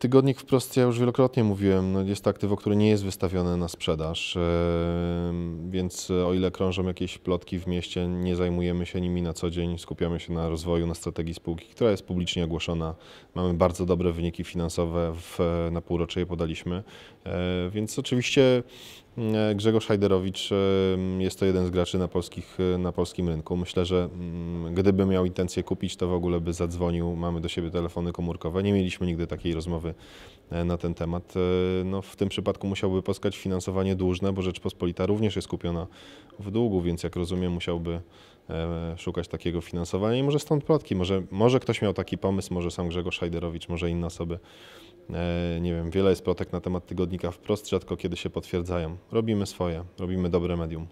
Tygodnik wprost, ja już wielokrotnie mówiłem, no jest to aktywo, które nie jest wystawione na sprzedaż, e, więc e, o ile krążą jakieś plotki w mieście, nie zajmujemy się nimi na co dzień, skupiamy się na rozwoju, na strategii spółki, która jest publicznie ogłoszona. Mamy bardzo dobre wyniki finansowe, w, na półrocze je podaliśmy, e, więc oczywiście E, Grzegorz Hajderowicz e, jest to jeden z graczy na, polskich, e, na polskim rynku. Myślę, że gdyby miał intencję kupić, to w ogóle by zadzwonił. Mamy do siebie telefony komórkowe. Nie mieliśmy nigdy takiej rozmowy na ten temat. No, w tym przypadku musiałby poskać finansowanie dłużne, bo Rzeczpospolita również jest kupiona w długu, więc jak rozumiem musiałby szukać takiego finansowania i może stąd plotki. Może, może ktoś miał taki pomysł, może sam Grzegorz Hajderowicz, może inne osoby E, nie wiem, wiele jest plotek na temat tygodnika wprost, rzadko kiedy się potwierdzają. Robimy swoje, robimy dobre medium.